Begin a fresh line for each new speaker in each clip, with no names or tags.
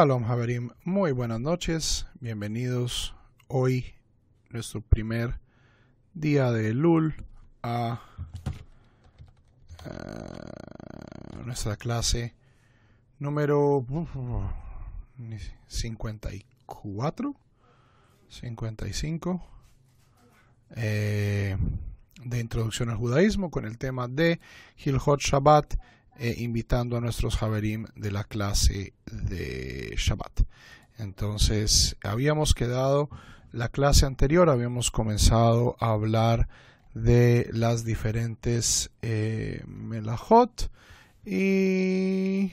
Salom muy buenas noches, bienvenidos hoy, nuestro primer día de Lul, a, eh, nuestra clase número 54, 55, eh, de introducción al judaísmo con el tema de Hilhot Shabbat eh, invitando a nuestros Javerim de la clase de Shabbat. Entonces, habíamos quedado la clase anterior, habíamos comenzado a hablar de las diferentes melahot melajot y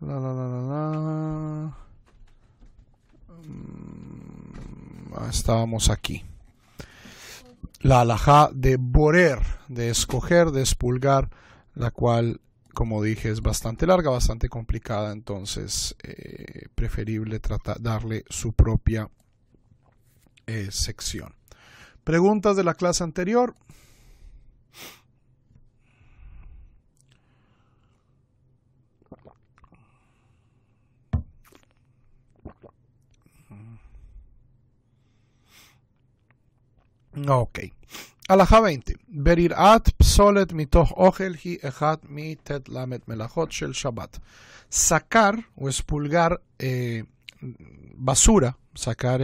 la, la, la, estábamos aquí. La alajá de borer, de escoger, de espulgar la cual, como dije, es bastante larga, bastante complicada, entonces eh, preferible darle su propia eh, sección. Preguntas de la clase anterior. Ok. Alaja 20. Berir at psolet mitoch ohel hi echat mi tet lamet melachot shel Shabbat. Sacar o expulgar eh, basura, sacar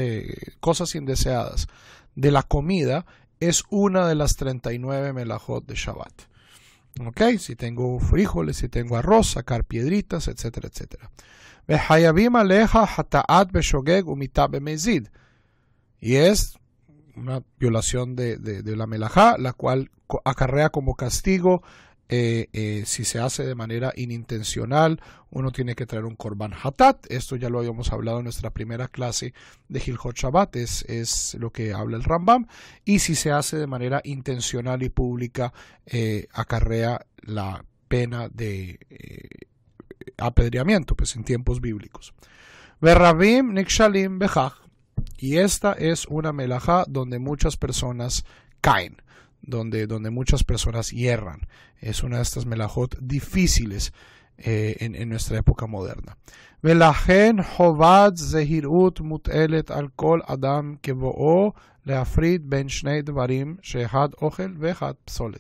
cosas indeseadas de la comida es una de las 39 melachot de Shabbat. Okay. si tengo frijoles, si tengo arroz, sacar piedritas, etcétera, etcétera. Behayabim aleja hataat beshogeg Y es una violación de, la melajá, la cual acarrea como castigo eh, eh, si se hace de manera inintencional, uno tiene que traer un korban hatat. Esto ya lo habíamos hablado en nuestra primera clase de Hilchot Shabbat, es, lo que habla el Rambam. Y si se hace de manera intencional y pública, eh, acarrea la pena de apedreamiento, pues en tiempos bíblicos. Berrabim Nikshalim y esta es una melajá donde muchas personas caen, donde, muchas personas hierran. Es una de estas melajot difíciles. Eh, en, nuestra época moderna. Zehirut Adam Ben Ochel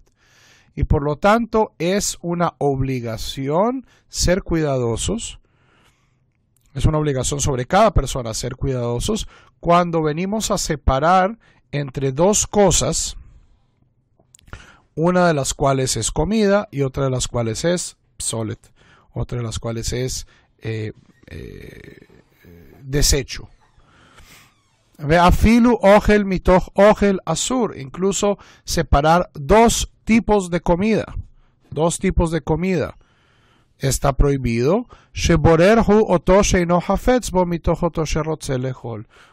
Y por lo tanto es una obligación ser cuidadosos. Es una obligación sobre cada persona ser cuidadosos cuando venimos a separar entre dos cosas, una de las cuales es comida y otra de las cuales es solet, otra de las cuales es eh, eh, desecho. Afilu ogel mitoj ogel azur, incluso separar dos tipos de comida, dos tipos de comida está prohibido,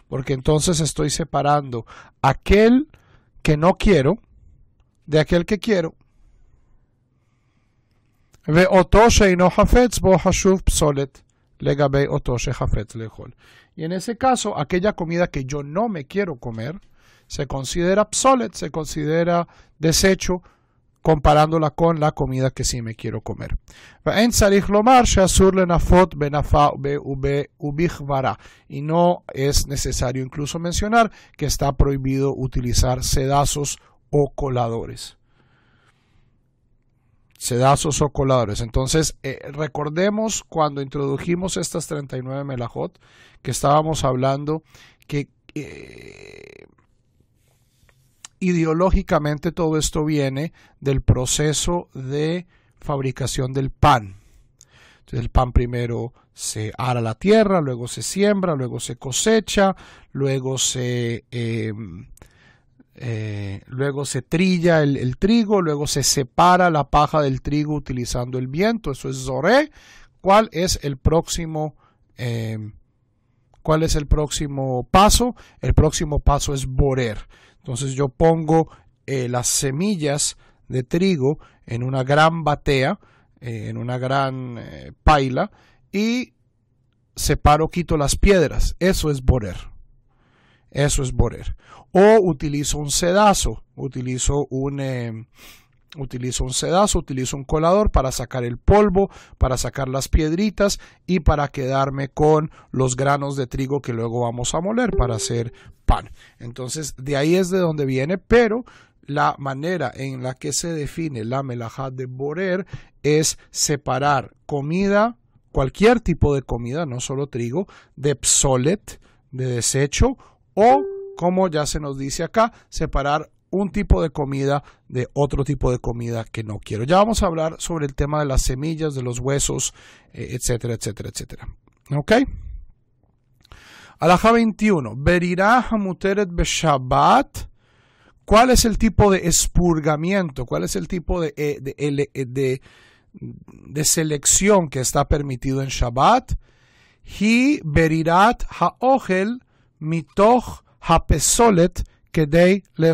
porque entonces estoy separando aquel que no quiero de aquel que quiero. Y en ese caso, aquella comida que yo no me quiero comer se considera psolet, se considera desecho, comparándola con la comida que sí me quiero comer. Y no es necesario incluso mencionar que está prohibido utilizar sedazos o coladores. Sedazos o coladores. Entonces, eh, recordemos cuando introdujimos estas 39 melajot que estábamos hablando que eh, ideológicamente todo esto viene del proceso de fabricación del pan. el pan primero se ara la tierra, luego se siembra, luego se cosecha, luego se, em, eh, luego se trilla el, trigo, luego se separa la paja del trigo utilizando el viento. Eso es Zoré. ¿Cuál es el próximo? Em, ¿Cuál es el próximo paso? El próximo paso es borer. Entonces yo pongo eh, las semillas de trigo en una gran batea, eh, en una gran eh, paila, y separo, quito las piedras. Eso es borer. Eso es borer. O utilizo un sedazo, utilizo un Utilizo un sedazo, utilizo un colador para sacar el polvo, para sacar las piedritas y para quedarme con los granos de trigo que luego vamos a moler para hacer pan. Entonces de ahí es de donde viene, pero la manera en la que se define la melajá de Borer es separar comida, cualquier tipo de comida, no solo trigo, de psolet, de desecho o como ya se nos dice acá, separar un tipo de comida de otro tipo de comida que no quiero. Ya vamos a hablar sobre el tema de las semillas, de los huesos, eh, etcétera, etcétera, etcétera. ¿Ok? Alaja 21. hamuteret beshabbat. ¿Cuál es el tipo de expurgamiento? ¿Cuál es el tipo eh, eh, de, de, selección que está permitido en Shabbat? Hi berirat haogel mitoch hapesolet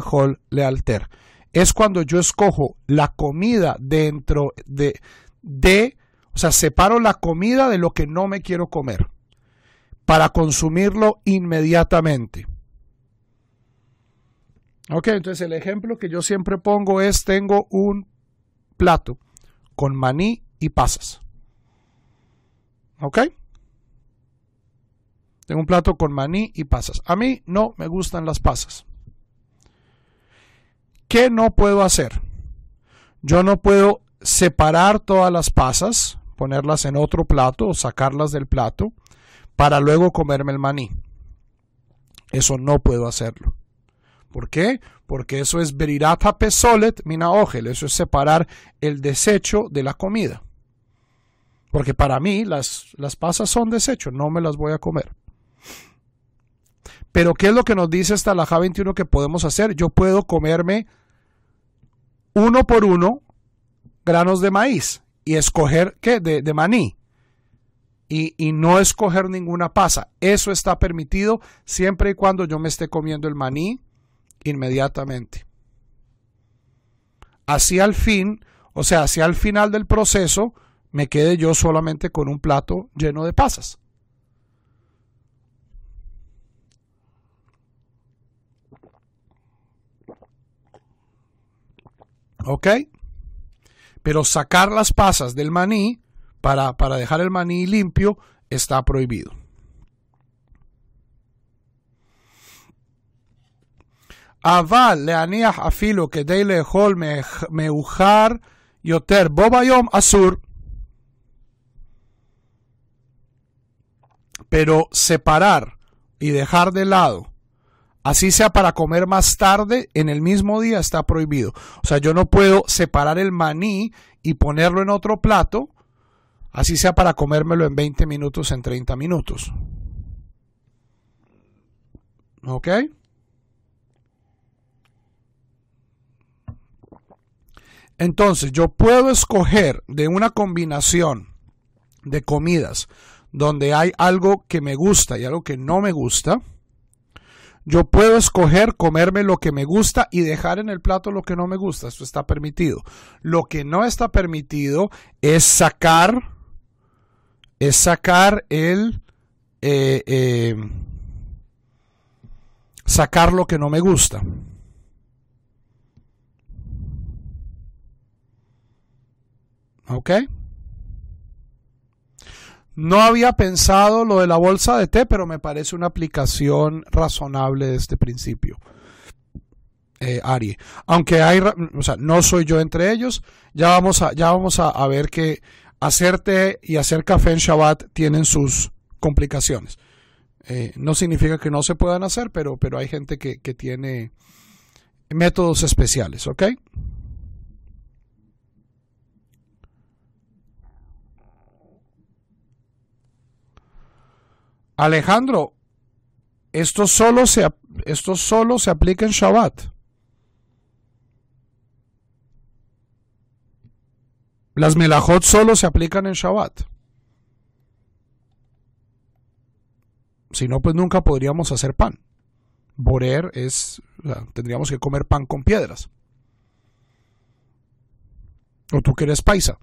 hall le alter. Es cuando yo escojo la comida dentro de, de, o sea, separo la comida de lo que no me quiero comer para consumirlo inmediatamente. Ok, entonces el ejemplo que yo siempre pongo es, tengo un plato con maní y pasas. ¿Ok? Tengo un plato con maní y pasas. A mí no me gustan las pasas. ¿Qué no puedo hacer? Yo no puedo separar todas las pasas, ponerlas en otro plato o sacarlas del plato para luego comerme el maní. Eso no puedo hacerlo. ¿Por qué? Porque eso es verirata pesolet mina ogel, eso es separar el desecho de la comida. Porque para mí las, las pasas son desecho, no me las voy a comer. Pero ¿qué es lo que nos dice esta Laja 21 que podemos hacer? Yo puedo comerme uno por uno granos de maíz y escoger, ¿qué? De, maní. Y, y, no escoger ninguna pasa. Eso está permitido siempre y cuando yo me esté comiendo el maní inmediatamente. Así al fin, o sea, hacia el final del proceso, me quede yo solamente con un plato lleno de pasas. ¿Ok? Pero sacar las pasas del maní para, para dejar el maní limpio está prohibido. Aval אבל afilo que כדי לאכול me yoter yoter bobayom azur. Pero separar y dejar de lado así sea para comer más tarde, en el mismo día está prohibido. O sea, yo no puedo separar el maní y ponerlo en otro plato, así sea para comérmelo en 20 minutos, en 30 minutos. ¿Ok? Entonces, yo puedo escoger de una combinación de comidas donde hay algo que me gusta y algo que no me gusta yo puedo escoger comerme lo que me gusta y dejar en el plato lo que no me gusta. Esto está permitido. Lo que no está permitido es sacar, es sacar el, eh, eh, sacar lo que no me gusta. ¿Ok? No había pensado lo de la bolsa de té, pero me parece una aplicación razonable de este principio. Eh, Ari. Aunque hay, o sea, no soy yo entre ellos. Ya vamos a, ya vamos a, ver que hacer té y hacer café en Shabbat tienen sus complicaciones. Eh, no significa que no se puedan hacer, pero, pero hay gente que, que tiene métodos especiales, ¿ok? Alejandro, esto solo se, solo se aplica en Shabbat. Las melajot solo se aplican en Shabbat. Si no, pues nunca podríamos hacer pan. Borer es. tendríamos que comer pan con piedras. O tú quieres paisa.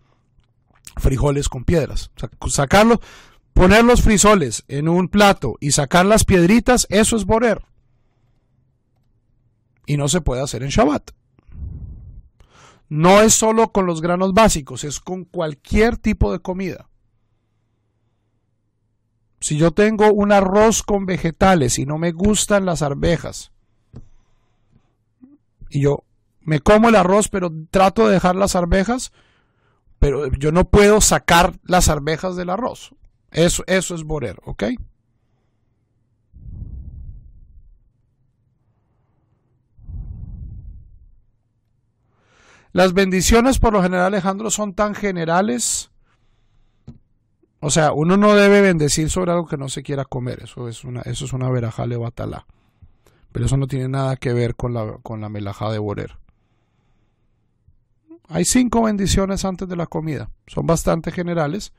Frijoles con piedras. sacarlo. Poner los frisoles en un plato y sacar las piedritas, eso es borer. Y no se puede hacer en Shabbat. No es solo con los granos básicos, es con cualquier tipo de comida. Si yo tengo un arroz con vegetales y no me gustan las arvejas, y yo me como el arroz, pero trato de dejar las arvejas, pero yo no puedo sacar las arvejas del arroz. Eso, eso es borer, ¿ok? Las bendiciones por lo general, Alejandro, son tan generales. O sea, uno no debe bendecir sobre algo que no se quiera comer. Eso es una, eso es una veraja de batalá. Pero eso no tiene nada que ver con la, con la de borer. Hay cinco bendiciones antes de la comida. Son bastante generales.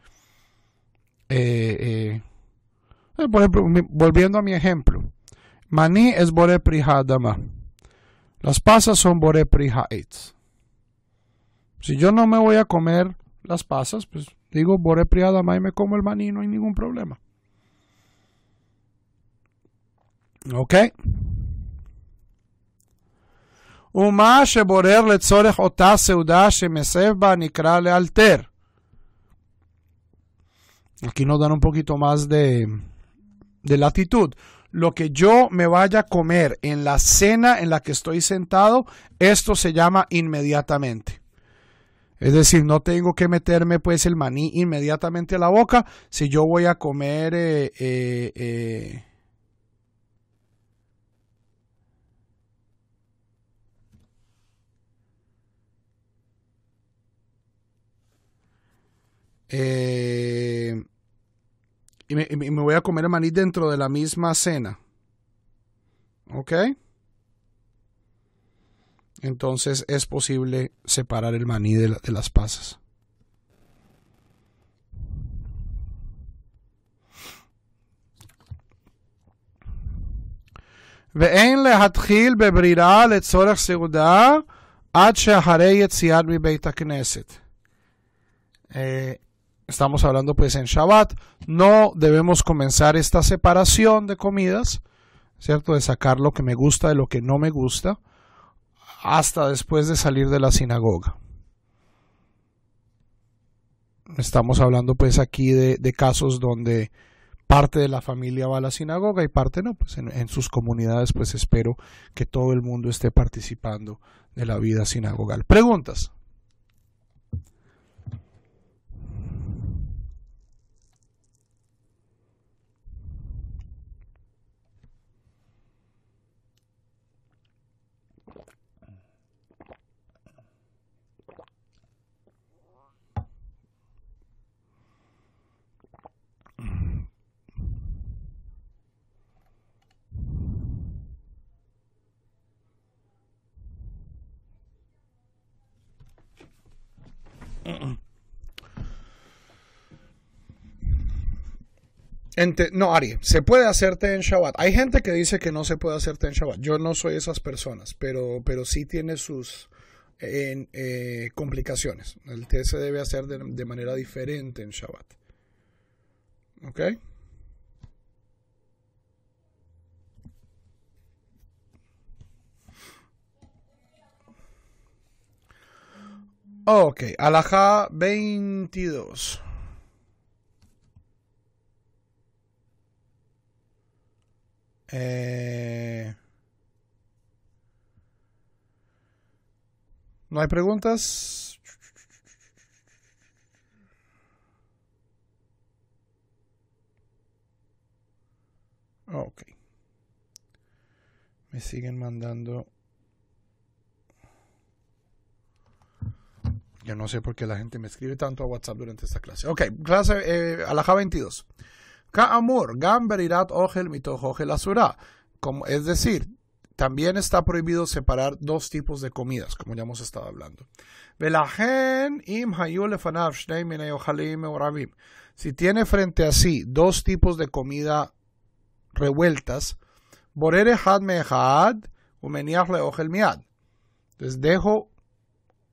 Eh, eh, eh, por ejemplo, volviendo a mi ejemplo, maní es bore prihadama. Las pasas son bore prihait. Si yo no me voy a comer las pasas, pues digo bore prihadama y me como el maní, no hay ningún problema. ¿Ok? Aquí nos dan un poquito más de, latitud. Lo que yo me vaya a comer en la cena en la que estoy sentado, esto se llama inmediatamente. Es decir, no tengo que meterme pues el maní inmediatamente a la boca si yo voy a comer Eh, eh, eh, eh y me, voy a comer el maní dentro de la misma cena. ¿Ok? Entonces es posible separar el maní de, la, de le pasas. ואין להתחיל בברירה לצורך סעודה עד שאחרי יציאת מבית הכנסת. Estamos hablando pues en Shabbat. No debemos comenzar esta separación de comidas, ¿cierto? De sacar lo que me gusta de lo que no me gusta hasta después de salir de la sinagoga. Estamos hablando pues aquí de, casos donde parte de la familia va a la sinagoga y parte no, pues en, en, sus comunidades pues espero que todo el mundo esté participando de la vida sinagogal. Preguntas. no, Ari, se puede hacerte en Shabbat. Hay gente que dice que no se puede hacerte en Shabbat. Yo no soy esas personas, pero, pero sí tiene sus eh, complicaciones. El té se debe hacer de, de manera diferente en Shabbat. ¿Ok? Ok, Alaja 22. Eh... ¿No hay preguntas? Ok. Me siguen mandando Yo no sé por qué la gente me escribe tanto a WhatsApp durante esta clase. Ok, clase eh, alajá 22. Ka gam Como, es decir, también está prohibido separar dos tipos de comidas, como ya hemos estado hablando. Si tiene frente a sí dos tipos de comida revueltas, entonces dejo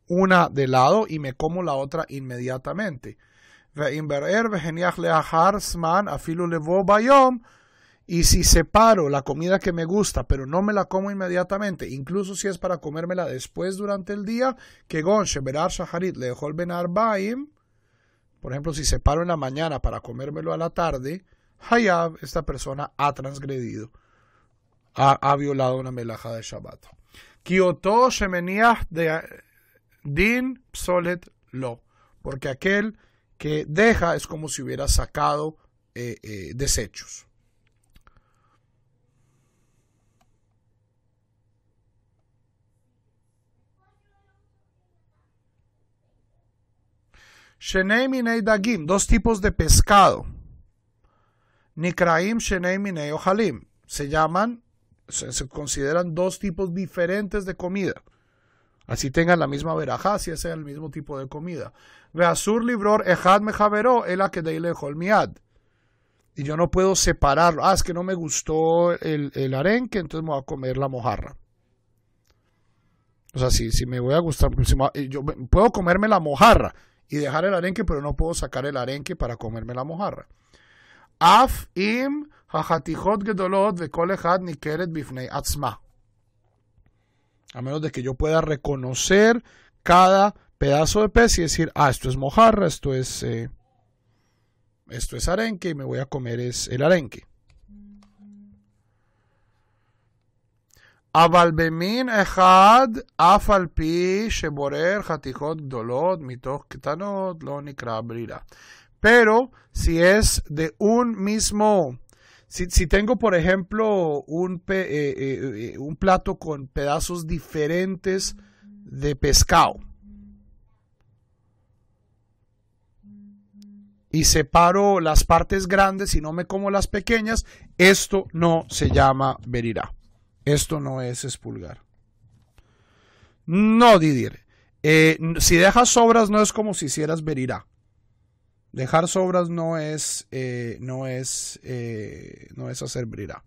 una de lado y me como la otra inmediatamente. Er y si separo la comida que me gusta, pero no me la como inmediatamente, incluso si es para comérmela después durante el día, que sheberar shaharit el benar baim por ejemplo, si separo en la mañana para comérmelo a la tarde, hayab, esta persona ha transgredido, ha, violado una melaja de Shabbat. Kioto shemeniah de Din Psolet Lo, porque aquel que deja es como si hubiera sacado eh, eh, desechos. Shenei minei dagim, dos tipos de pescado. Nikraim, shenei minei ojalim. Se llaman, se consideran dos tipos diferentes de comida. Así tengan la misma verajá, si ese es el mismo tipo de comida. Ve libror ejad mejaveró, el que miad. Y yo no puedo separarlo. Ah, es que no me gustó el, arenque, entonces me voy a comer la mojarra. O sea, si, si me voy a gustar, eh, yo puedo comerme la mojarra y dejar el arenque, pero no puedo sacar el arenque para comerme la mojarra. Af im hajatijot gedolot ve nikeret bifnei atzma. A menos de que yo pueda reconocer cada pedazo de pez y decir, ah, esto es mojarra, esto es, eh, esto es arenque y me voy a comer es el arenque. Avalbemin afalpi, sheborer, Pero si es de un mismo si, tengo, por ejemplo, eh, eh, eh, un, plato con pedazos diferentes de pescado y separo las partes grandes y no me como las pequeñas, esto no se llama verirá. Esto no es espulgar. No, Didier. si dejas sobras no es como si hicieras verirá. Dejar sobras no es, eh, no es, eh, no es hacer brirá.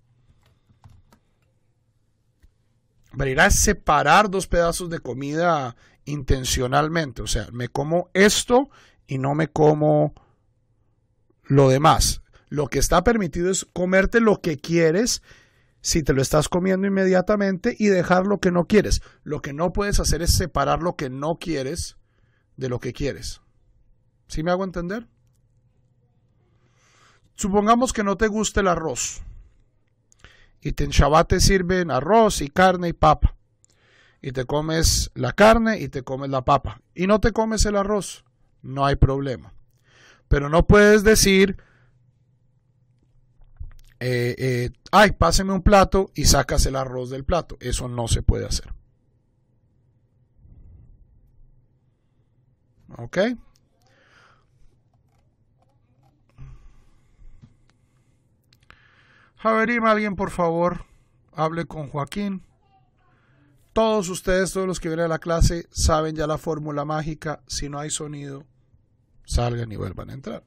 Brirá es separar dos pedazos de comida intencionalmente. O sea, me como esto y no me como lo demás. Lo que está permitido es comerte lo que quieres si te lo estás comiendo inmediatamente y dejar lo que no quieres. Lo que no puedes hacer es separar lo que no quieres de lo que quieres. ¿Sí me hago entender? Supongamos que no te gusta el arroz. Y te en Shabbat te sirven arroz y carne y papa. Y te comes la carne y te comes la papa. Y no te comes el arroz. No hay problema. Pero no puedes decir, eh, eh, ay, páseme un plato y sacas el arroz del plato. Eso no se puede hacer. ¿Ok? Javerima, alguien por favor, hable con Joaquín. Todos ustedes, todos los que vienen a la clase, saben ya la fórmula mágica. Si no hay sonido, salgan y vuelvan a entrar.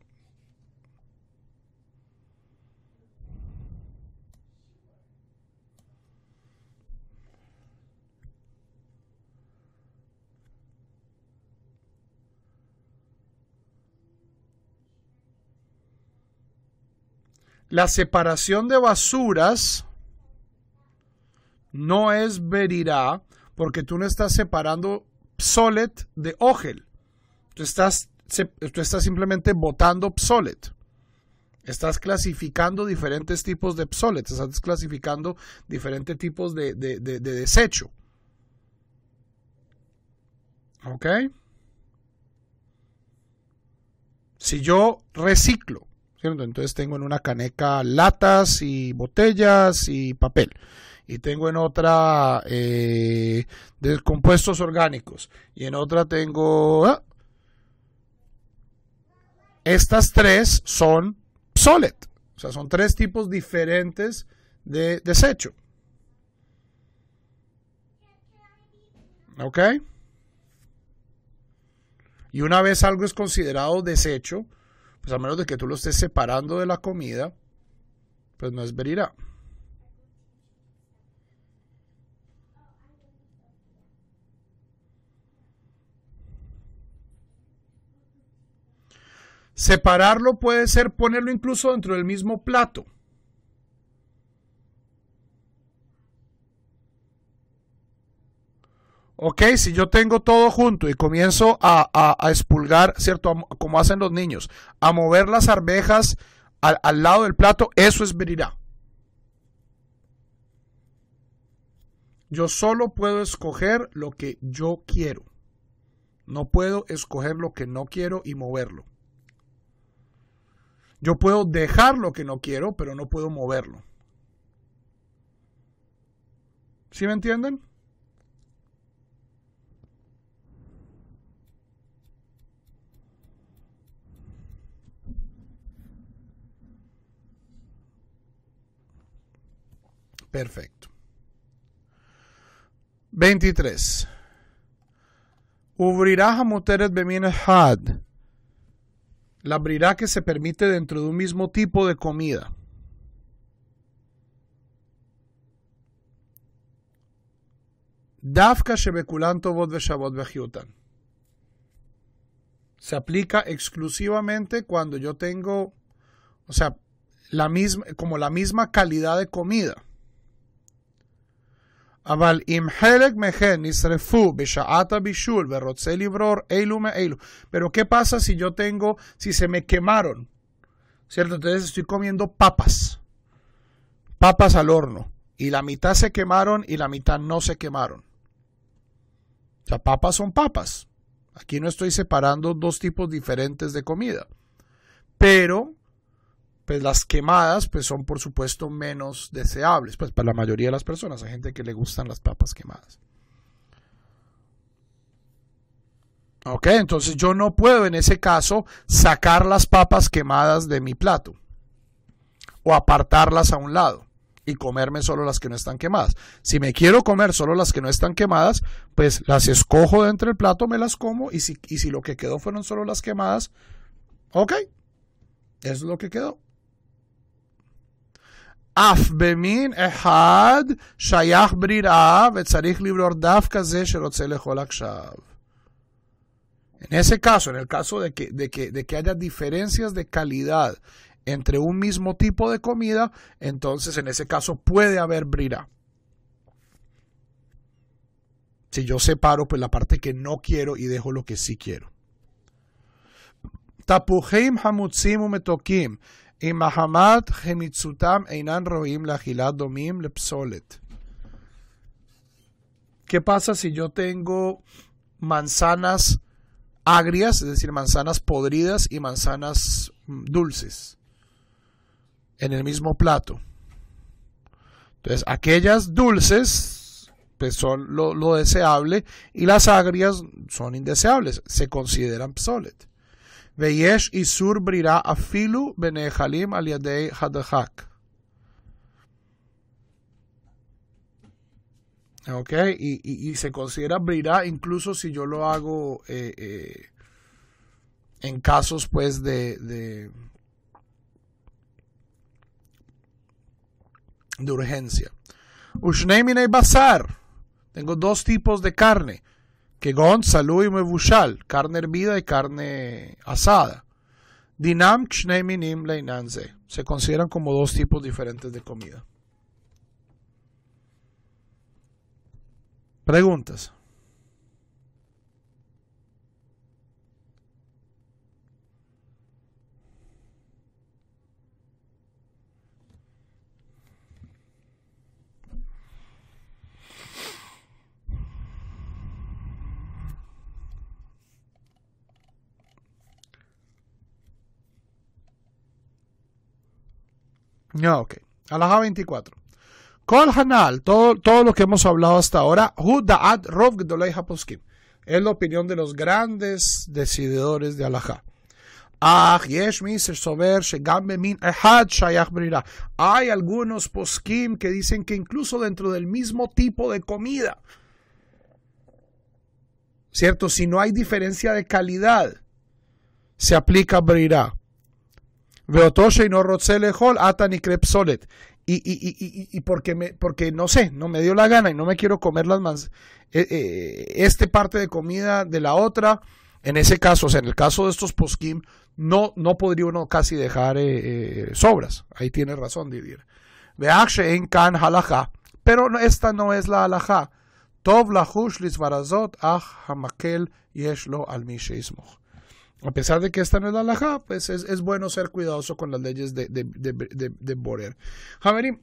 La separación de basuras no es verirá, porque tú no estás separando psolet de ogel. Tú estás, estás simplemente botando psolet. Estás clasificando diferentes tipos de psolet, estás clasificando diferentes tipos de, de desecho. ¿Ok? Si yo reciclo entonces tengo en una caneca latas y botellas y papel. Y tengo en otra eh, de compuestos orgánicos. Y en otra tengo... Ah, estas tres son solid. O sea, son tres tipos diferentes de desecho. ¿Ok? Y una vez algo es considerado desecho, pues a menos de que tú lo estés separando de la comida, pues no es verirá. Separarlo puede ser ponerlo incluso dentro del mismo plato. Ok, si yo tengo todo junto y comienzo a, espulgar, expulgar, ¿cierto? como hacen los niños, a mover las arvejas al, lado del plato, eso es venirá. Yo solo puedo escoger lo que yo quiero. No puedo escoger lo que no quiero y moverlo. Yo puedo dejar lo que no quiero, pero no puedo moverlo. ¿Sí me entienden? Perfecto. 23. Ubrirá Hamuteres Had. La abrirá que se permite dentro de un mismo tipo de comida. Dafka shebeculanto Vod Shabot Se aplica exclusivamente cuando yo tengo, o sea, la misma, como la misma calidad de comida pero qué pasa si yo tengo, si se me quemaron, ¿cierto? Entonces estoy comiendo papas, papas al horno, y la mitad se quemaron y la mitad no se quemaron. O sea, papas son papas. Aquí no estoy separando dos tipos diferentes de comida. Pero pues las quemadas pues son por supuesto menos deseables pues para la mayoría de las personas hay gente que le gustan las papas quemadas ok entonces yo no puedo en ese caso sacar las papas quemadas de mi plato o apartarlas a un lado y comerme solo las que no están quemadas. Si me quiero comer solo las que no están quemadas, pues las escojo de entre el plato, me las como y si, y si lo que quedó fueron solo las quemadas, ok, es lo que quedó. En ese caso, en el caso de que, de, que, haya diferencias de calidad entre un mismo tipo de comida, entonces en ese caso puede haber brirá. Si yo separo pues, la parte que no quiero y dejo lo que sí quiero. Tapuheim hamutzim metokim. ¿Qué pasa si yo tengo manzanas agrias, es decir, manzanas podridas y manzanas mm, dulces en el mismo plato? Entonces, aquellas dulces pues, son lo, lo deseable y las agrias son indeseables, se consideran psolet. Veyesh y Sur afilu bene al yadei הדחק. Okay, y, y, se considera brirá incluso si yo lo hago eh, eh, en casos pues de, de, de urgencia. bazar. Tengo dos tipos de carne salud y mebushal, carne hervida y carne asada. Dinam, chnei minim leinanze. Se consideran como dos tipos diferentes de comida. Preguntas. No, ok. 24. Kol Hanal, todo, lo que hemos hablado hasta ahora, es la opinión de los grandes decididores de Alaja. Ah, hay algunos poskim que dicen que incluso dentro del mismo tipo de comida, ¿cierto? Si no hay diferencia de calidad, se aplica brira. Y, y, y, y, porque, me, porque no sé, no me dio la gana y no me quiero comer las más, eh, eh, Esta parte de comida de la otra. En ese caso, o sea, en el caso de estos poskim, no, podría uno casi dejar eh, sobras. Ahí tiene razón Didier. en kan halajá. Pero esta no es la halajá. Tov lahush varazot, ach hamakel yeshlo al a pesar de que esta no es la laja, pues es, bueno ser cuidadoso con las leyes de, de, de, de Borer. Javerín,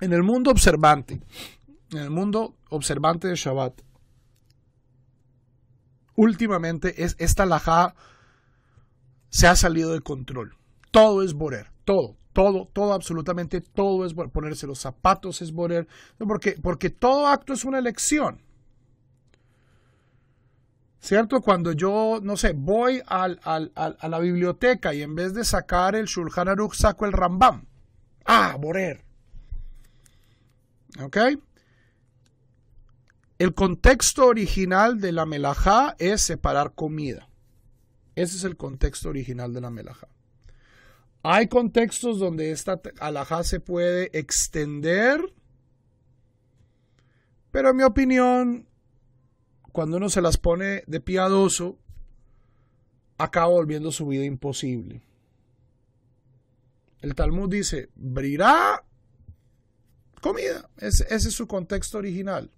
en el mundo observante, en el mundo observante de Shabbat, últimamente es, esta laja se ha salido de control. Todo es Borer, todo, todo, todo, absolutamente todo es Borer. Ponerse los zapatos es Borer, porque, porque todo acto es una elección. ¿cierto? Cuando yo, no sé, voy a la biblioteca y en vez de sacar el Shulchan Aruch saco el Rambam. ¡Ah, Borer! ¿Ok? El contexto original de la melajá es separar comida. Ese es el contexto original de la melajá. Hay contextos donde esta alajá se puede extender, pero en mi opinión cuando uno se las pone de piadoso, acaba volviendo su vida imposible. El Talmud dice, brirá comida. Ese, es su contexto original.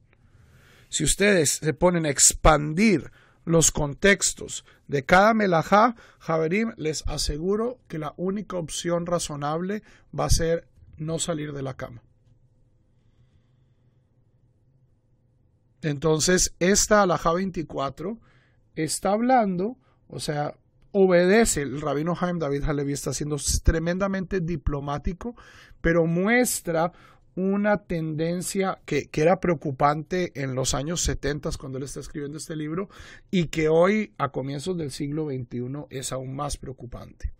Si ustedes se ponen a expandir los contextos de cada melajá, Javerim, les aseguro que la única opción razonable va a ser no salir de la cama. Entonces, esta alajá 24 está hablando, o sea, obedece, el rabino Haim David Halevi está siendo tremendamente diplomático, pero muestra una tendencia que, era preocupante en los años 70 cuando él está escribiendo este libro y que hoy a comienzos del siglo XXI es aún más preocupante.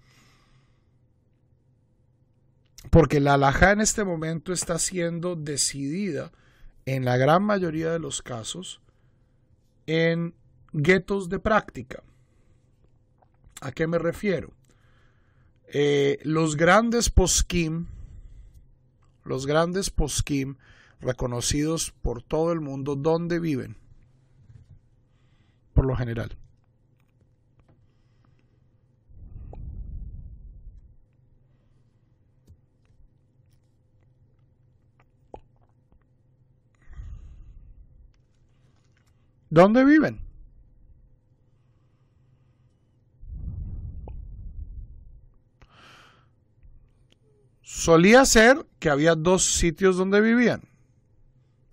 Porque la Alaja en este momento está siendo decidida en la gran mayoría de los casos, en guetos de práctica. ¿A qué me refiero? Eh, los grandes poskim, los grandes poskim reconocidos por todo el mundo, ¿dónde viven? Por lo general. ¿Dónde viven? Solía ser que había dos sitios donde vivían,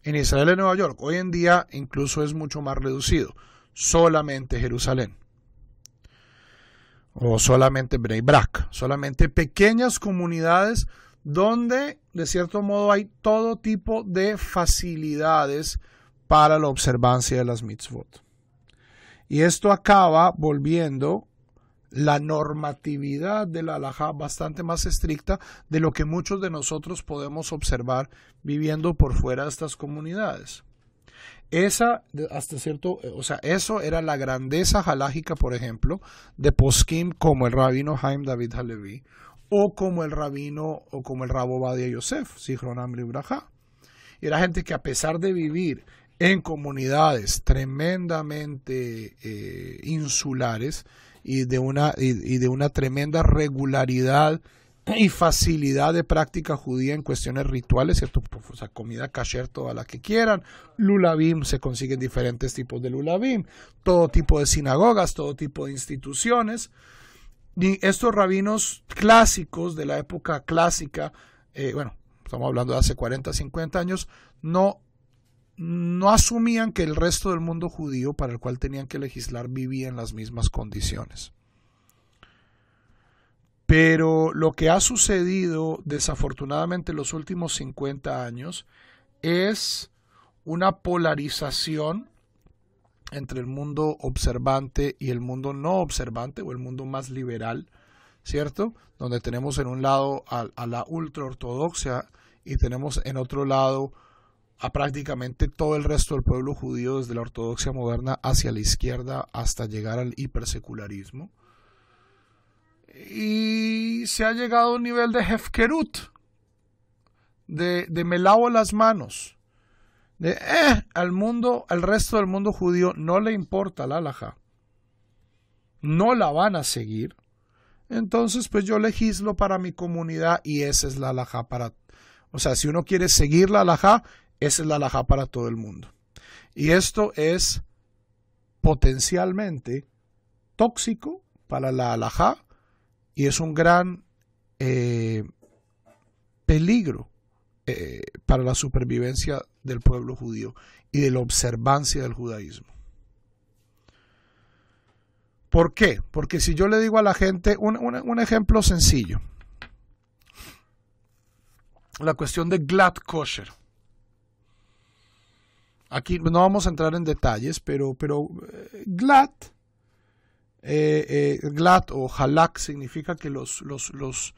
en Israel y Nueva York. Hoy en día incluso es mucho más reducido, solamente Jerusalén o solamente Bnei solamente pequeñas comunidades donde de cierto modo hay todo tipo de facilidades para la observancia de las mitzvot. Y esto acaba volviendo la normatividad de la halajá bastante más estricta de lo que muchos de nosotros podemos observar viviendo por fuera de estas comunidades. Esa, hasta cierto, eh, o sea, eso era la grandeza halágica, por ejemplo, de Poskim como el rabino Haim David Halevi, o como el rabino, o como el rabo Badia Yosef, Sichron Amri Braja. Era gente que a pesar de vivir en comunidades tremendamente eh, insulares y de, una, y, de una tremenda regularidad y facilidad de práctica judía en cuestiones rituales, ¿cierto? Pues, o sea, comida kasher, toda la que quieran. Lulavim, se consiguen diferentes tipos de lulavim, todo tipo de sinagogas, todo tipo de instituciones. Y estos rabinos clásicos de la época clásica, eh, bueno, estamos hablando de hace 40, 50 años, no no asumían que el resto del mundo judío para el cual tenían que legislar vivía en las mismas condiciones. Pero lo que ha sucedido desafortunadamente en los últimos 50 años es una polarización entre el mundo observante y el mundo no observante o el mundo más liberal, ¿cierto? Donde tenemos en un lado a, a la ultraortodoxia y tenemos en otro lado a prácticamente todo el resto del pueblo judío desde la ortodoxia moderna hacia la izquierda hasta llegar al hipersecularismo. Y se ha llegado a un nivel de hefkerut de, de me lavo las manos, de eh, al mundo, al resto del mundo judío no le importa la alhaja, no la van a seguir. Entonces, pues yo legislo para mi comunidad y esa es la alhaja para. O sea, si uno quiere seguir la alhaja, esa es la halajá para todo el mundo. Y esto es potencialmente tóxico para la halajá y es un gran eh, peligro eh, para la supervivencia del pueblo judío y de la observancia del judaísmo. ¿Por qué? Porque si yo le digo a la gente un, un ejemplo sencillo, la cuestión de glad kosher aquí no vamos a entrar en detalles, pero, pero eh, eh, eh, GLAT o halak significa que los, los,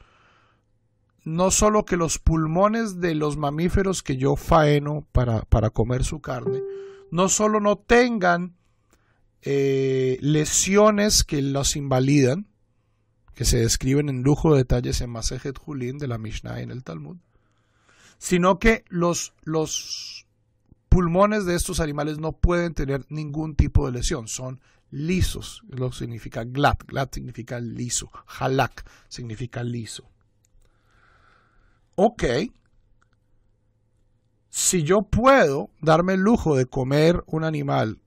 no solo que los pulmones de los mamíferos que yo faeno para, comer su carne, no solo no tengan lesiones que los invalidan, que se describen en lujo de detalles en Masejet Julín de la Mishnah en el Talmud, sino que los, los pulmones de estos animales no pueden tener ningún tipo de lesión, son lisos, lo significa glat, glat significa liso, halak significa liso. Ok, si yo puedo darme el lujo de comer un animal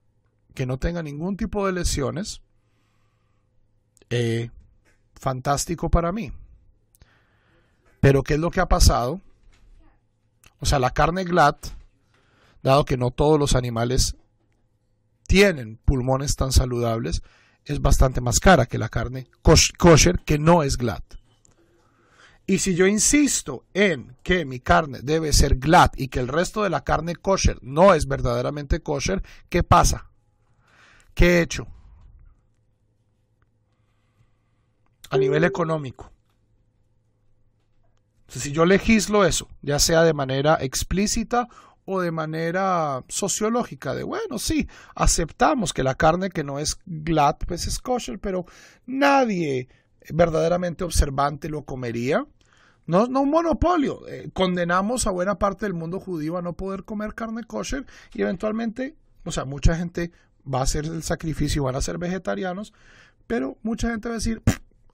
que no tenga ningún tipo de lesiones, eh, fantástico para mí. Pero ¿qué es lo que ha pasado? O sea, la carne glat dado que no todos los animales tienen pulmones tan saludables, es bastante más cara que la carne kosher que no es GLAT. Y si yo insisto en que mi carne debe ser GLAT y que el resto de la carne kosher no es verdaderamente kosher, ¿qué pasa? ¿Qué he hecho? A nivel económico. si yo legislo eso, ya sea de manera explícita o de manera sociológica, de bueno, sí, aceptamos que la carne que no es glat pues es kosher, pero nadie verdaderamente observante lo comería. No, no un monopolio. Eh, condenamos a buena parte del mundo judío a no poder comer carne kosher y eventualmente, o sea, mucha gente va a hacer el sacrificio y van a ser vegetarianos, pero mucha gente va a decir,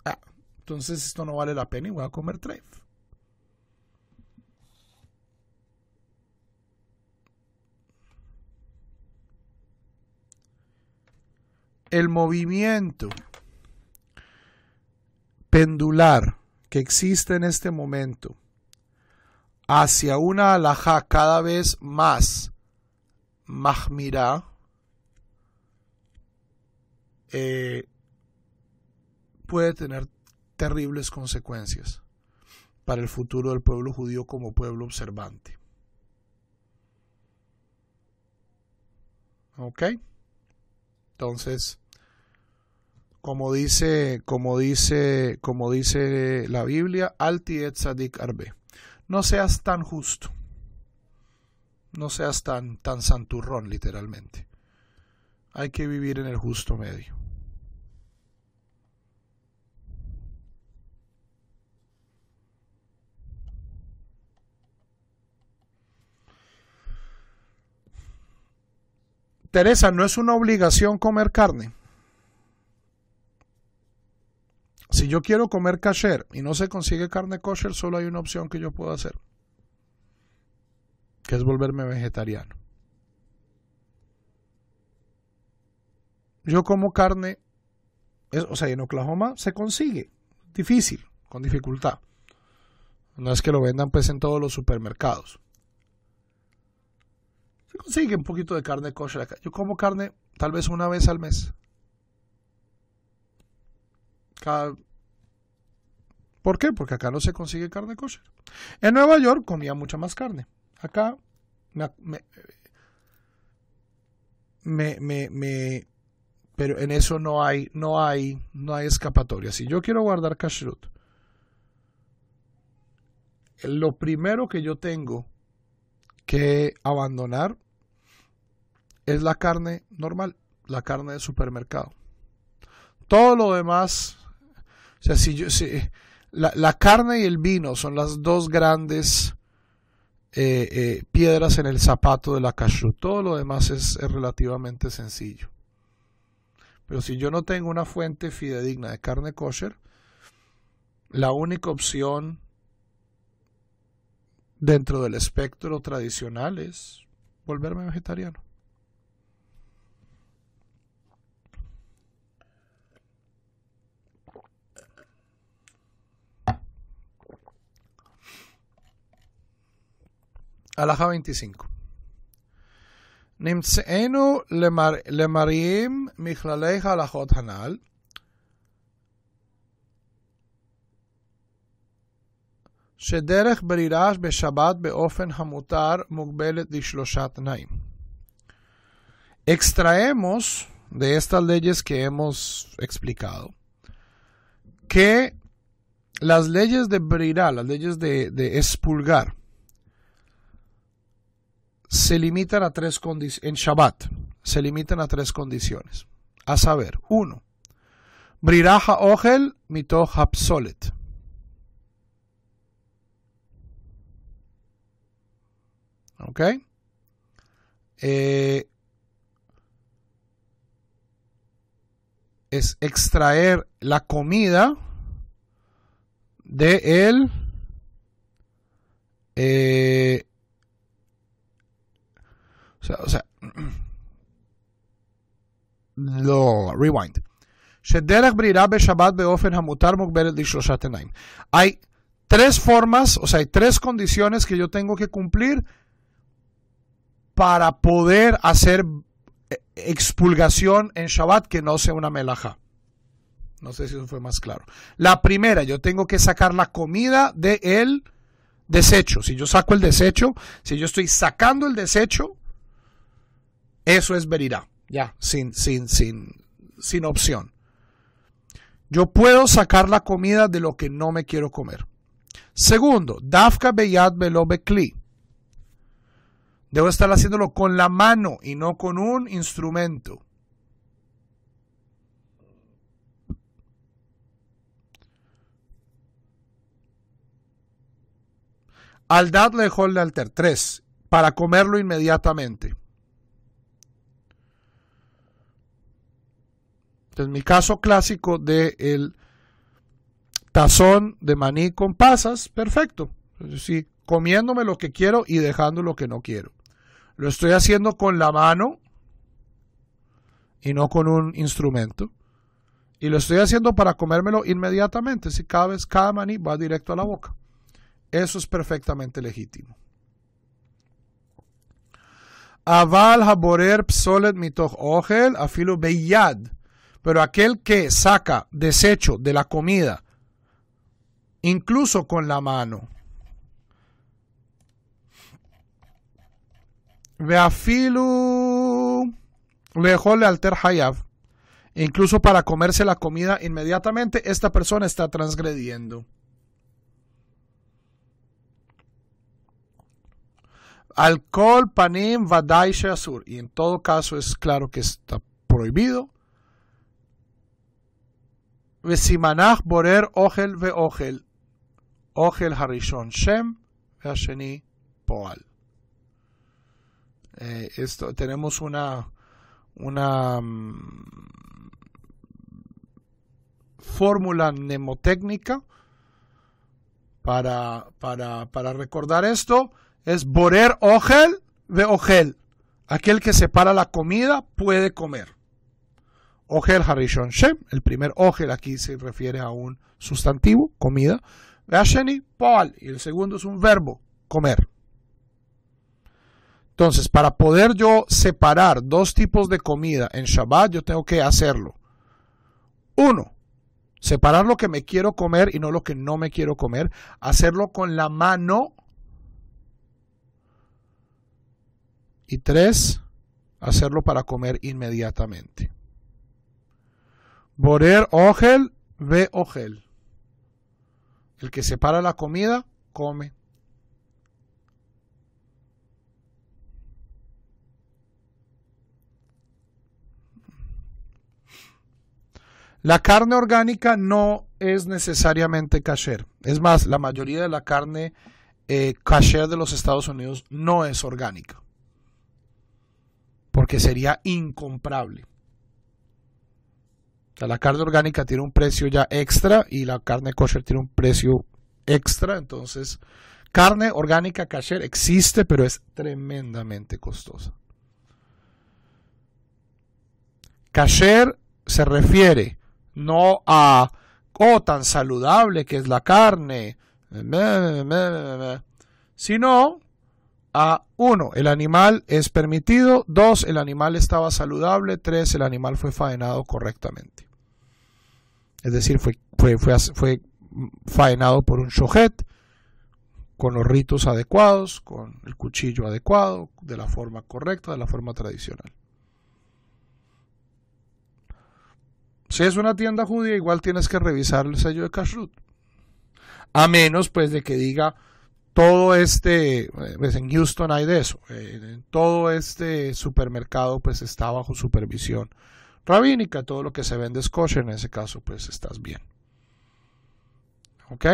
ah, entonces esto no vale la pena y voy a comer tref. el movimiento pendular que existe en este momento hacia una alhaja cada vez más mahmirá, eh, puede tener terribles consecuencias para el futuro del pueblo judío como pueblo observante. ¿Ok? Entonces, como dice, como dice, como dice la Biblia, alti et arbe. No seas tan justo. No seas tan, tan santurrón, literalmente. Hay que vivir en el justo medio. Teresa, no es una obligación comer carne. Si yo quiero comer kosher y no se consigue carne kosher, solo hay una opción que yo puedo hacer, que es volverme vegetariano. Yo como carne, o sea, en Oklahoma se consigue, difícil, con dificultad. No es que lo vendan pues en todos los supermercados consigue un poquito de carne kosher acá. Yo como carne tal vez una vez al mes. ¿Por qué? Porque acá no se consigue carne kosher. En Nueva York comía mucha más carne. Acá me, me, me, pero en eso no hay, no hay, no hay escapatoria. Si yo quiero guardar kashrut, lo primero que yo tengo que abandonar es la carne normal, la carne de supermercado. Todo lo demás, o sea, si yo, si, la, carne y el vino son las dos grandes eh, eh, piedras en el zapato de la kashrut. Todo lo demás es, es relativamente sencillo. Pero si yo no tengo una fuente fidedigna de carne kosher, la única opción dentro del espectro tradicional es volverme vegetariano. Alaja 25. le marim michlaleja alajot hanal. Shederech berirás be Shabbat be hamutar mukbelet dishloshat naim. Extraemos de estas leyes que hemos explicado que las leyes de brirah las leyes de, de espulgar, se limitan a tres condiciones, en Shabbat, se limitan a tres condiciones. A saber, uno, Briraja Ogel Mito Hapsolet. ¿Ok? Eh, es extraer la comida de él. eh, o sea, rewind. Hay tres formas, o sea, hay tres condiciones que yo tengo que cumplir para poder hacer eh, expulgación en Shabbat que no sea una melaja. No sé si eso fue más claro. La primera, yo tengo que sacar la comida del desecho. Si yo saco el desecho, si yo estoy sacando el desecho, eso es verirá, ya, sin, sin, sin, sin opción. Yo puedo sacar la comida de lo que no me quiero comer. Segundo, Dafka Beyat Belobekli. Debo estar haciéndolo con la mano y no con un instrumento. Al el alter tres, para comerlo inmediatamente. En este mi caso clásico de el tazón de maní con pasas, perfecto. sí, comiéndome lo que quiero y dejando lo que no quiero. Lo estoy haciendo con la mano y no con un instrumento. Y lo estoy haciendo para comérmelo inmediatamente. Si cada vez cada maní va directo a la boca. Eso es perfectamente legítimo. Aval haborer psolet ogel afilo, beyad. Pero aquel que saca desecho de la comida, incluso con la mano, Beafilu lejole alter hayab. E incluso para comerse la comida inmediatamente, esta persona está transgrediendo. Alcohol, panim, vadai, shasur. Y en todo caso es claro que está prohibido Vesimanach borer ve ojel ojel harishon shem veasheni poal. Eh, esto, tenemos una, una mm, fórmula mnemotécnica para, para, para, recordar esto. Es borer ve ojel Aquel que separa la comida puede comer. Ogel Harishon Shem, el primer Ogel aquí se refiere a un sustantivo, comida. y el segundo es un verbo, comer. Entonces, para poder yo separar dos tipos de comida en Shabbat, yo tengo que hacerlo. Uno, separar lo que me quiero comer y no lo que no me quiero comer. Hacerlo con la mano. Y tres, hacerlo para comer inmediatamente. Borer ogel ve ogel. El que separa la comida, come. La carne orgánica no es necesariamente kasher. Es más, la mayoría de la carne eh, de los Estados Unidos no es orgánica. Porque sería incomprable la carne orgánica tiene un precio ya extra y la carne kosher tiene un precio extra. Entonces, carne orgánica kosher existe, pero es tremendamente costosa. Kosher se refiere no a, oh, tan saludable que es la carne, sino a, uno, el animal es permitido, dos, el animal estaba saludable, tres, el animal fue faenado correctamente es decir, fue, fue, fue, fue faenado por un shohet, con los ritos adecuados, con el cuchillo adecuado, de la forma correcta, de la forma tradicional. Si es una tienda judía, igual tienes que revisar el sello de Kashrut. A menos, pues, de que diga todo este, pues, en Houston hay de eso, eh, todo este supermercado, pues está bajo supervisión rabínica, todo lo que se vende es en ese caso pues estás bien. ¿Ok?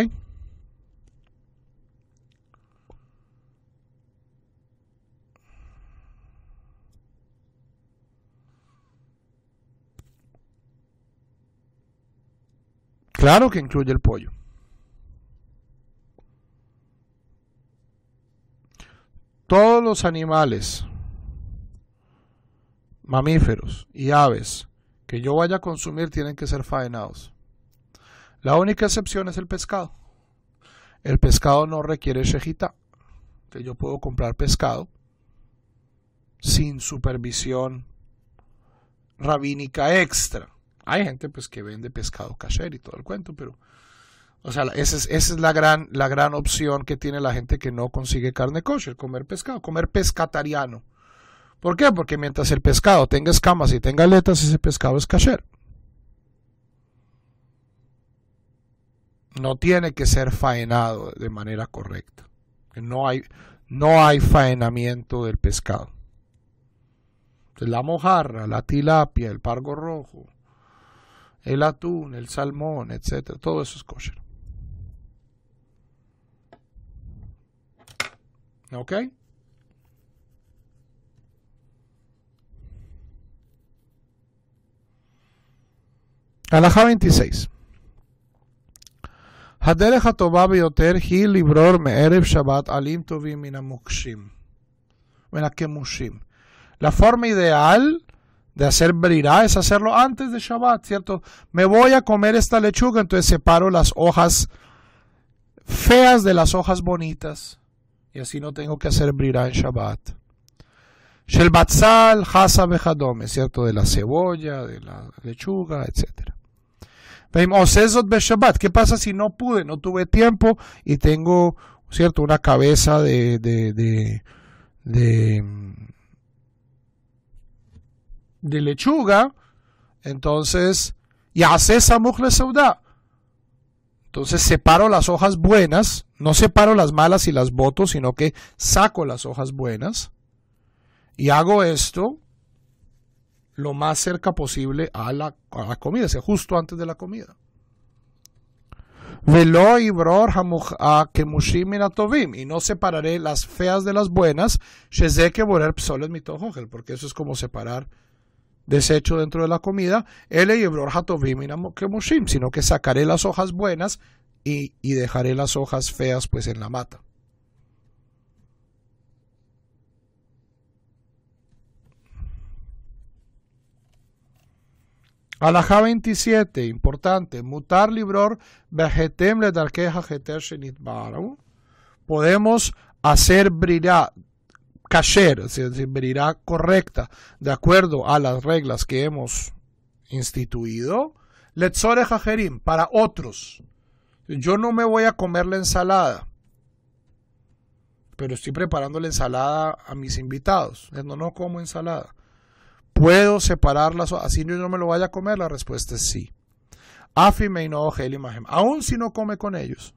Claro que incluye el pollo. Todos los animales mamíferos y aves que yo vaya a consumir tienen que ser faenados. La única excepción es el pescado. El pescado no requiere shejita, que yo puedo comprar pescado sin supervisión rabínica extra. Hay gente pues que vende pescado kasher y todo el cuento, pero o sea, esa es, la, gran, la gran opción que tiene la gente que no consigue carne kosher, comer pescado, comer pescatariano. ¿Por qué? Porque mientras el pescado tenga escamas y tenga aletas, ese pescado es cachero. No tiene que ser faenado de manera correcta. No hay, no hay faenamiento del pescado. la mojarra, la tilapia, el pargo rojo, el atún, el salmón, etcétera, todo eso es kosher. ¿Ok? Alajá 26. La forma ideal de hacer brirá es hacerlo antes de Shabbat, ¿cierto? Me voy a comer esta lechuga, entonces separo las hojas feas de las hojas bonitas. Y así no tengo que hacer brirá en Shabbat. Shelbatzal, hasa ¿cierto? De la cebolla, de la lechuga, etcétera. ¿qué pasa si no pude, no tuve tiempo y tengo, ¿cierto?, una cabeza de, de, de, de, mm, lechuga, entonces, y hace mujer Saudá. Entonces separo las hojas buenas, no separo las malas y las boto, sino que saco las hojas buenas y hago esto lo más cerca posible a la, comida, o sea, justo antes de la comida. Velo y Y no separaré las feas de las buenas. que solo Porque eso es como separar desecho dentro de la comida. Ele y Sino que sacaré las hojas buenas y, y dejaré las hojas feas pues en la mata. Alajá 27, importante. Mutar libror vejetem le jeter shenit Podemos hacer brirá, cacher, es decir, brirá correcta, de acuerdo a las reglas que hemos instituido. Letzore jajerim, para otros. Yo no me voy a comer la ensalada, pero estoy preparando la ensalada a mis invitados. No, no como ensalada ¿Puedo separarlas así no me lo vaya a comer? La respuesta es sí. Afime y no imagen. Aún si no come con ellos.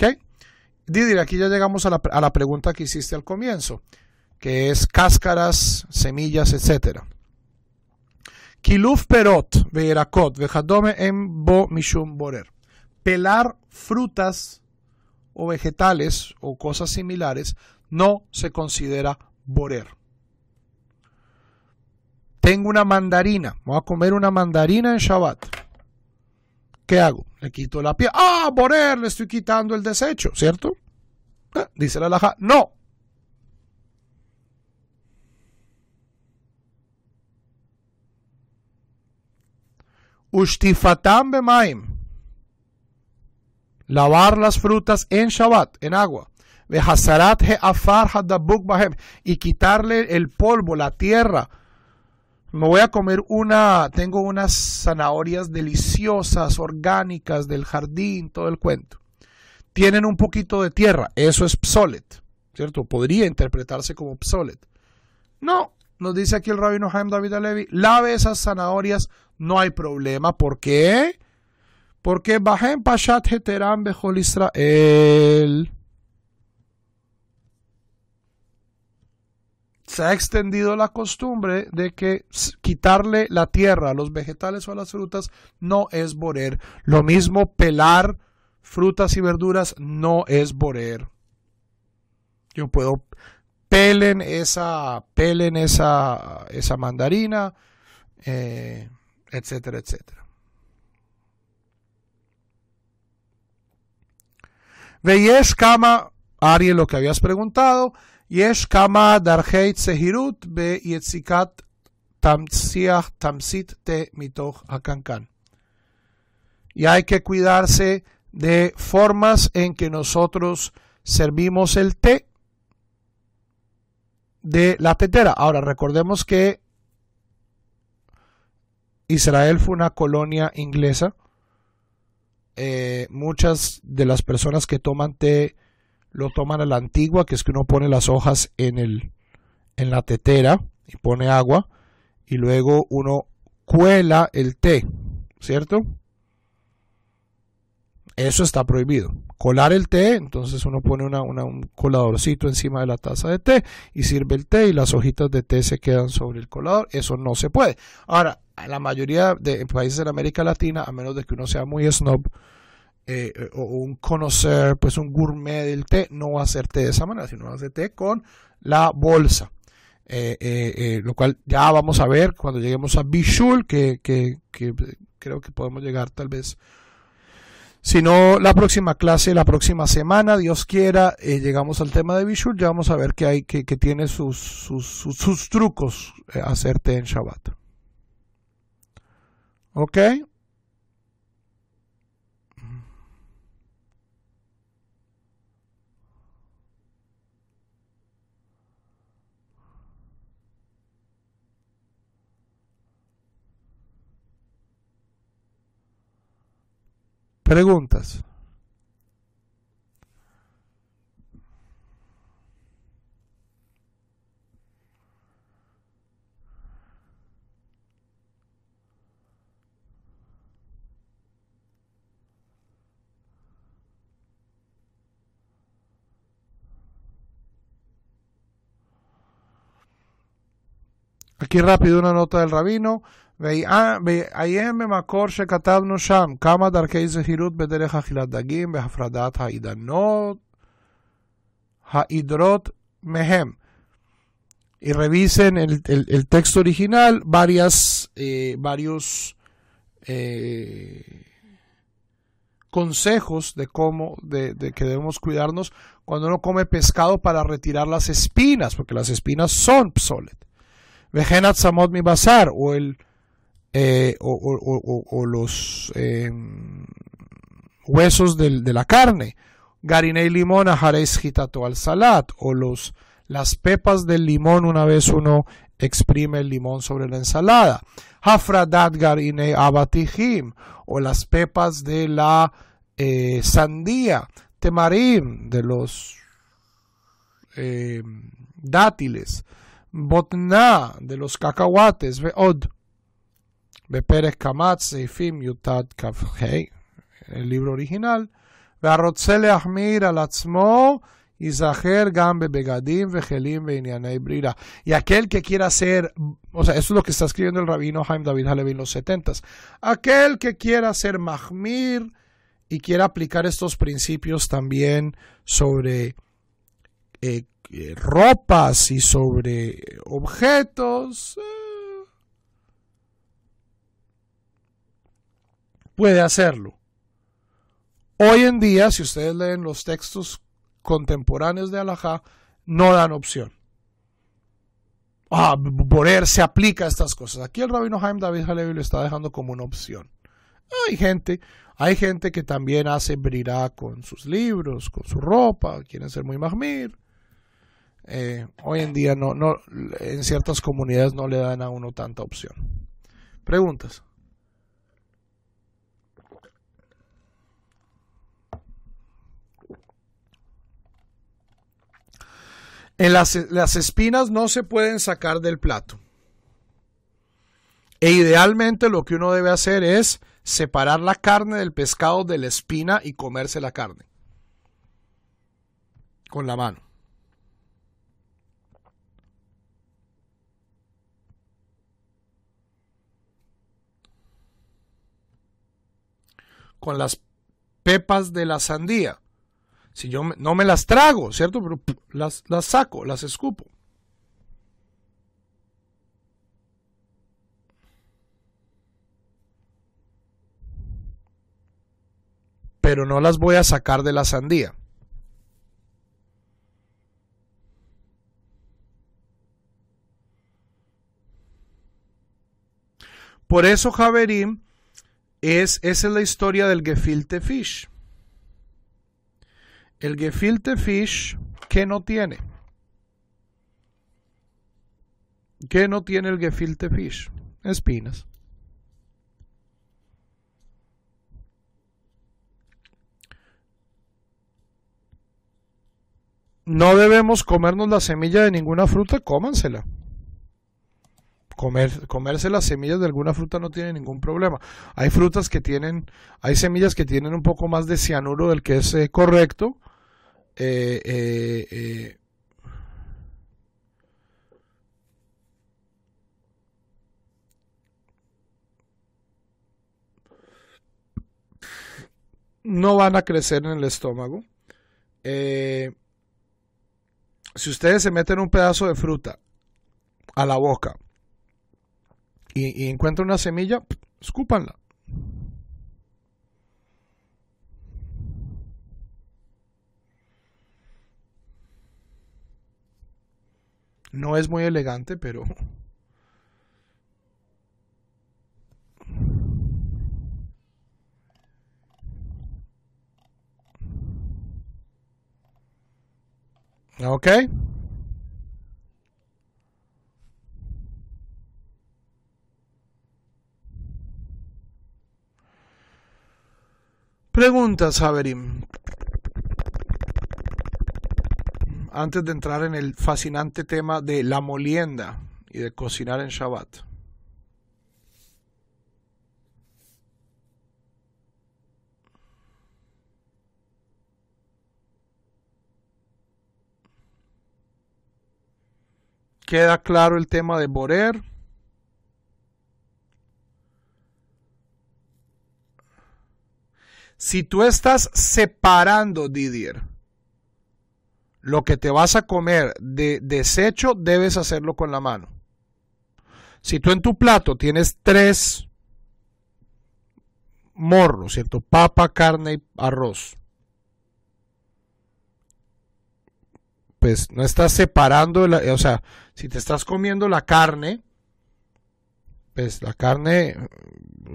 ¿Ok? Didir, aquí ya llegamos a la, pregunta que hiciste al comienzo, que es cáscaras, semillas, etcétera. Kiluf perot, beirakot vejadome en bo mishum borer. Pelar frutas o vegetales o cosas similares no se considera borer. Tengo una mandarina, voy a comer una mandarina en Shabbat. ¿Qué hago? Le quito la piel. Ah, borer, le estoy quitando el desecho, ¿cierto? Ah, dice la laja, no. Ustifatam bemaim. Lavar las frutas en Shabbat, en agua y quitarle el polvo, la tierra. Me voy a comer una, tengo unas zanahorias deliciosas, orgánicas del jardín, todo el cuento. Tienen un poquito de tierra, eso es psolet, ¿cierto? Podría interpretarse como psolet. No, nos dice aquí el rabino Haim David Alevi, lave esas zanahorias, no hay problema. ¿Por qué? Porque Bahem Pashat Heteram Bejol Israel. se ha extendido la costumbre de que quitarle la tierra a los vegetales o a las frutas no es borer. Lo mismo pelar frutas y verduras no es borer. Yo puedo pelen esa, pelen esa, esa mandarina, eh, etcétera, etcétera. Veyes, cama, Ariel, lo que habías preguntado, y hay que cuidarse de formas en que nosotros servimos el té de la tetera. Ahora, recordemos que Israel fue una colonia inglesa. Eh, muchas de las personas que toman té lo toman a la antigua, que es que uno pone las hojas en, el, en la tetera y pone agua. Y luego uno cuela el té, ¿cierto? Eso está prohibido. Colar el té, entonces uno pone una, un coladorcito encima de la taza de té y sirve el té y las hojitas de té se quedan sobre el colador. Eso no se puede. Ahora, la mayoría de países de América Latina, a menos de que uno sea muy snob, eh, eh, un conocer, pues un gourmet del té, no va a hacer té de esa manera, sino va a hacer té con la bolsa. Eh, lo cual ya vamos a ver cuando lleguemos a Bishul, que, creo que podemos llegar tal vez si no la próxima clase, la próxima semana, Dios quiera, llegamos al tema de Bishul, ya vamos a ver que, hay, que, tiene sus, trucos hacer té en Shabbat. ¿Ok? Preguntas. Aquí rápido una nota del rabino. ועיין במקור שכתבנו שם, כמה דרכי זהירות בדרך אכילת דגים והפרדת העידנות, העדרות מהם. Y revisen el, el, el texto original, varias, eh, varios eh, consejos de cómo, de, de que debemos cuidarnos cuando uno come pescado para retirar las espinas, porque las espinas son psolet. Vejenat samot mi bazar, o el eh, o, los em, huesos de, la carne. Garinei limón, ajares al salat, o los, las pepas del limón una vez uno exprime el limón sobre la ensalada. Hafradat garinei abatijim, o las pepas de la eh, sandía. Temarim, de los em, dátiles. botna de los cacahuates. Veod, ...el libro original... libro original el libro original. Y aquel que quiera ser, o sea, eso es lo que está escribiendo el rabino Jaime David Halevi en los setentas... aquel que quiera ser mahmir y quiera aplicar estos principios también sobre eh, eh, ropas y sobre objetos, eh, puede hacerlo. Hoy en día, si ustedes leen los textos contemporáneos de Alajá, no dan opción. Ah, Borer se aplica a estas cosas. Aquí el rabino Haim David Halevi lo está dejando como una opción. Hay gente, hay gente que también hace brirá con sus libros, con su ropa, quieren ser muy Mahmir eh, hoy en día no, no, en ciertas comunidades no le dan a uno tanta opción. Preguntas. En las, las espinas no se pueden sacar del plato. E idealmente lo que uno debe hacer es separar la carne del pescado de la espina y comerse la carne con la mano. Con las pepas de la sandía si yo no me las trago, ¿cierto? Pero las, saco, las escupo. Pero no las voy a sacar de la sandía. Por eso Javerim es, esa es la historia del gefilte fish. El gefilte fish, ¿qué no tiene? ¿Qué no tiene el gefilte fish? Espinas. No debemos comernos la semilla de ninguna fruta, cómansela. Comer, comerse las semillas de alguna fruta no tiene ningún problema. Hay frutas que tienen, hay semillas que tienen un poco más de cianuro del que es eh, correcto, eh, eh, eh. no van a crecer en el estómago. si ustedes se meten un pedazo de fruta a la boca y, y encuentran una semilla, escúpanla. No es muy elegante, pero... Ok. Preguntas, Averim. antes de entrar en el fascinante tema de la molienda y de cocinar en Shabbat. Queda claro el tema de Borer. Si tú estás separando, Didier, lo que te vas a comer de desecho debes hacerlo con la mano. Si tú en tu plato tienes tres morros, ¿cierto? Papa, carne y arroz. Pues no estás separando, o sea, si te estás comiendo la carne, pues la carne,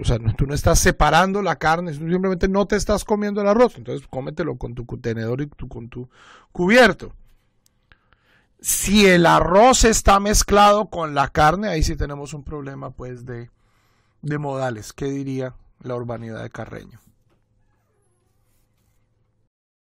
o sea, tú no estás separando la carne, simplemente no te estás comiendo el arroz, entonces cómetelo con tu tenedor y con tu cubierto. Si el arroz está mezclado con la carne, ahí sí tenemos un problema pues de, de modales, ¿qué diría la urbanidad de Carreño?